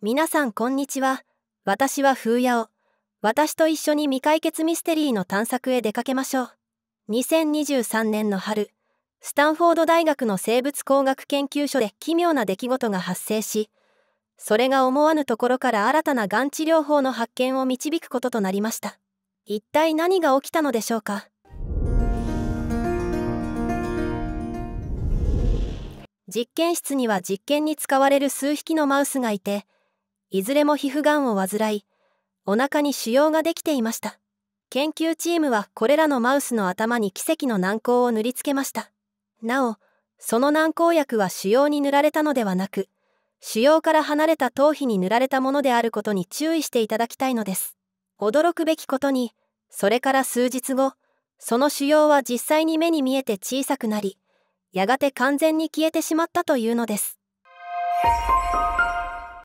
皆さんこんにちは私は風やを私と一緒に未解決ミステリーの探索へ出かけましょう2023年の春スタンフォード大学の生物工学研究所で奇妙な出来事が発生しそれが思わぬところから新たながん治療法の発見を導くこととなりました一体何が起きたのでしょうか実験室には実験に使われる数匹のマウスがいていずれも皮膚がんを患い、お腹に腫瘍ができていました。研究チームはこれらのマウスの頭に奇跡の軟膏を塗りつけました。なお、その軟膏薬は腫瘍に塗られたのではなく、腫瘍から離れた頭皮に塗られたものであることに注意していただきたいのです。驚くべきことに、それから数日後、その腫瘍は実際に目に見えて小さくなり、やがて完全に消えてしまったというのです。